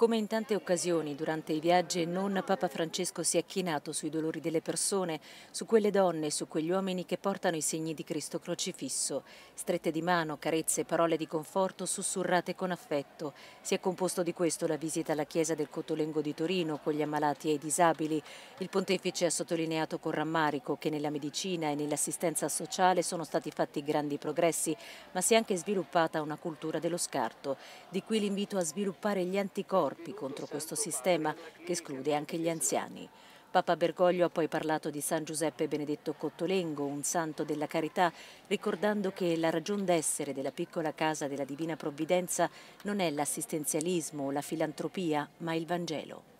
Come in tante occasioni durante i viaggi, non Papa Francesco si è chinato sui dolori delle persone, su quelle donne e su quegli uomini che portano i segni di Cristo crocifisso. Strette di mano, carezze, parole di conforto sussurrate con affetto. Si è composto di questo la visita alla chiesa del Cotolengo di Torino con gli ammalati e i disabili. Il pontefice ha sottolineato con rammarico che nella medicina e nell'assistenza sociale sono stati fatti grandi progressi, ma si è anche sviluppata una cultura dello scarto. Di qui l'invito a sviluppare gli anticorpi corpi contro questo sistema che esclude anche gli anziani. Papa Bergoglio ha poi parlato di San Giuseppe Benedetto Cottolengo, un santo della carità, ricordando che la ragion d'essere della piccola casa della Divina Provvidenza non è l'assistenzialismo o la filantropia, ma il Vangelo.